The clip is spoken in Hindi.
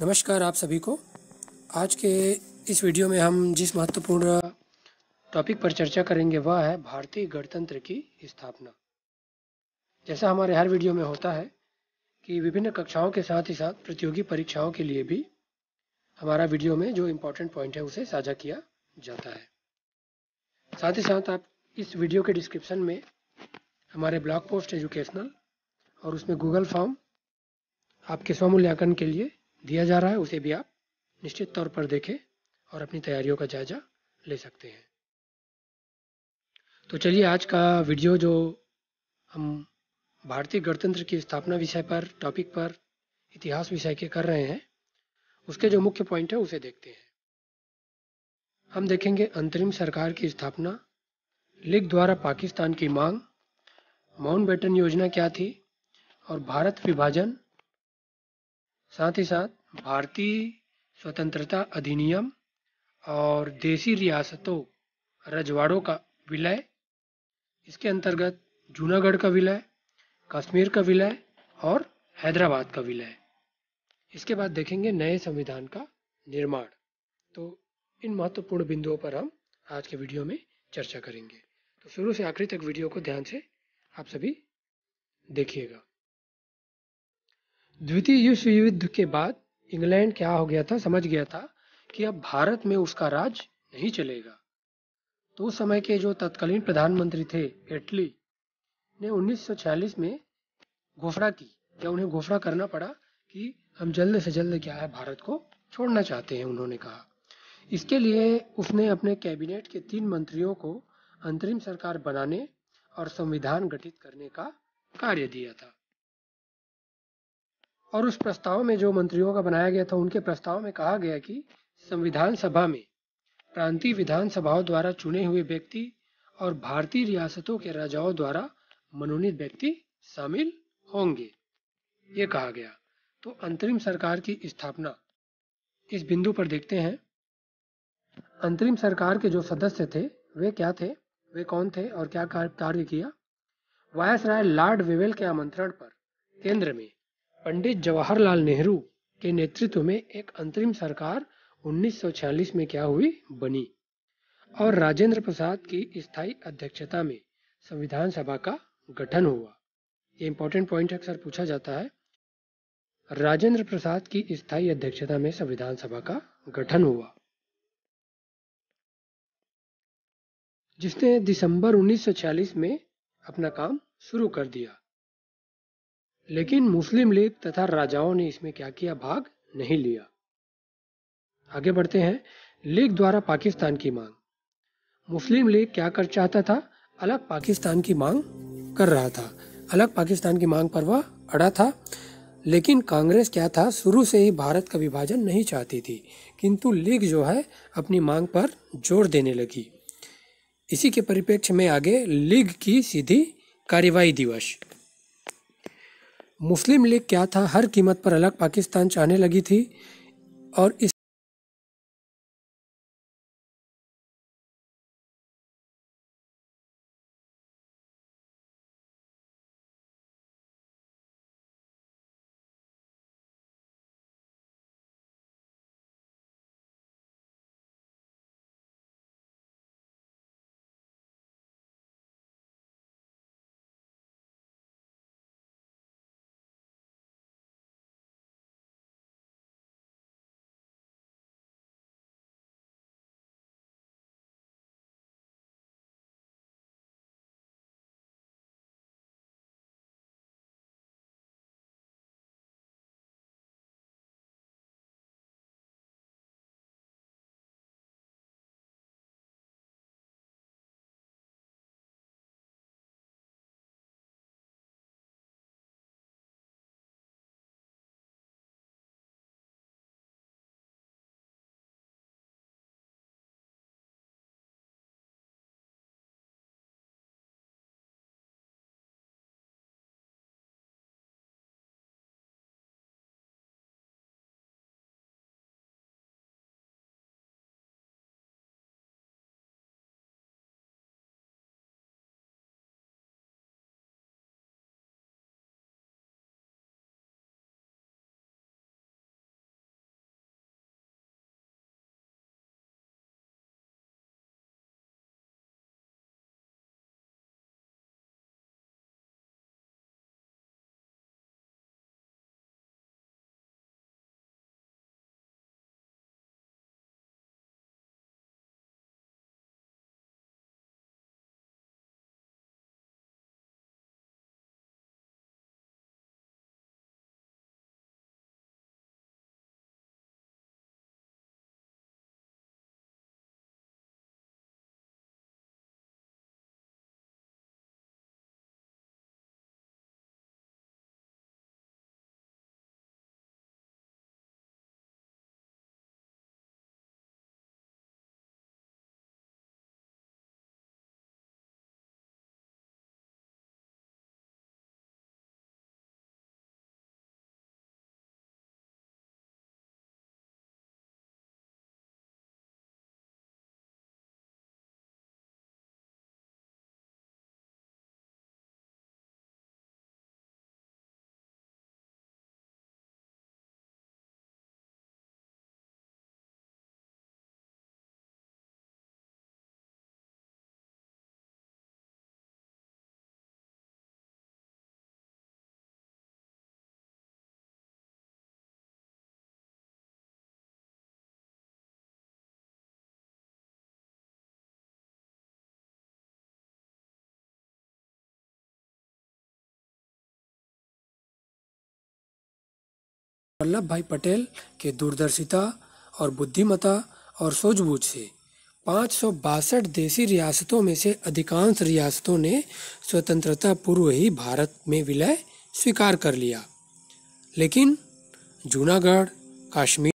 नमस्कार आप सभी को आज के इस वीडियो में हम जिस महत्वपूर्ण टॉपिक पर चर्चा करेंगे वह है भारतीय गणतंत्र की स्थापना जैसा हमारे हर वीडियो में होता है कि विभिन्न कक्षाओं के साथ ही साथ प्रतियोगी परीक्षाओं के लिए भी हमारा वीडियो में जो इम्पोर्टेंट पॉइंट है उसे साझा किया जाता है साथ ही साथ आप इस वीडियो के डिस्क्रिप्शन में हमारे ब्लॉग पोस्ट एजुकेशनल और उसमें गूगल फॉर्म आपके स्वमूल्यांकन के लिए दिया जा रहा है उसे भी आप निश्चित तौर पर देखें और अपनी तैयारियों का जायजा ले सकते हैं तो चलिए आज का वीडियो जो हम भारतीय गणतंत्र की स्थापना विषय पर टॉपिक पर इतिहास विषय के कर रहे हैं उसके जो मुख्य पॉइंट है उसे देखते हैं हम देखेंगे अंतरिम सरकार की स्थापना लीग द्वारा पाकिस्तान की मांग माउंट बेटन योजना क्या थी और भारत विभाजन साथ ही साथ भारतीय स्वतंत्रता अधिनियम और देसी रियासतों रजवाड़ों का विलय इसके अंतर्गत जूनागढ़ का विलय कश्मीर का विलय और हैदराबाद का विलय इसके बाद देखेंगे नए संविधान का निर्माण तो इन महत्वपूर्ण बिंदुओं पर हम आज के वीडियो में चर्चा करेंगे तो शुरू से आखिरी तक वीडियो को ध्यान से आप सभी देखिएगा द्वितीय विश्व युद्ध के बाद इंग्लैंड क्या हो गया था समझ गया था कि अब भारत में उसका राज नहीं चलेगा तो उस समय के जो तत्कालीन प्रधानमंत्री थे एटली ने 1946 में घोषणा की या उन्हें घोषणा करना पड़ा कि हम जल्द से जल्द क्या है भारत को छोड़ना चाहते हैं उन्होंने कहा इसके लिए उसने अपने कैबिनेट के तीन मंत्रियों को अंतरिम सरकार बनाने और संविधान गठित करने का कार्य दिया था और उस प्रस्ताव में जो मंत्रियों का बनाया गया था उनके प्रस्ताव में कहा गया कि संविधान सभा में प्रांतीय विधान सभाओं द्वारा चुने हुए व्यक्ति और भारतीय रियासतों के राजाओं द्वारा मनोनीत व्यक्ति शामिल होंगे ये कहा गया तो अंतरिम सरकार की स्थापना इस बिंदु पर देखते हैं अंतरिम सरकार के जो सदस्य थे वे क्या थे वे कौन थे और क्या कार्य किया वायसराय लॉर्ड विवेल के आमंत्रण पर केंद्र में पंडित जवाहरलाल नेहरू के नेतृत्व में एक अंतरिम सरकार 1946 में क्या हुई बनी और राजेंद्र प्रसाद की स्थायी अध्यक्षता में संविधान सभा का गठन हुआ ये इंपॉर्टेंट पॉइंट अक्सर पूछा जाता है राजेंद्र प्रसाद की स्थायी अध्यक्षता में संविधान सभा का गठन हुआ जिसने दिसंबर 1946 में अपना काम शुरू कर दिया लेकिन मुस्लिम लीग तथा राजाओं ने इसमें क्या किया भाग नहीं लिया आगे बढ़ते हैं लीग द्वारा पाकिस्तान की मांग मुस्लिम लीग क्या कर चाहता था अलग पाकिस्तान की मांग कर रहा था अलग पाकिस्तान की मांग पर वह अड़ा था लेकिन कांग्रेस क्या था शुरू से ही भारत का विभाजन नहीं चाहती थी किंतु लीग जो है अपनी मांग पर जोर देने लगी इसी के परिप्रेक्ष्य में आगे लीग की सीधी कार्यवाही दिवस मुस्लिम लीग क्या था हर कीमत पर अलग पाकिस्तान चाहने लगी थी और इस वल्लभ भाई पटेल के दूरदर्शिता और बुद्धिमता और सूझबूझ से पाँच देसी रियासतों में से अधिकांश रियासतों ने स्वतंत्रता पूर्व ही भारत में विलय स्वीकार कर लिया लेकिन जूनागढ़ काश्मीर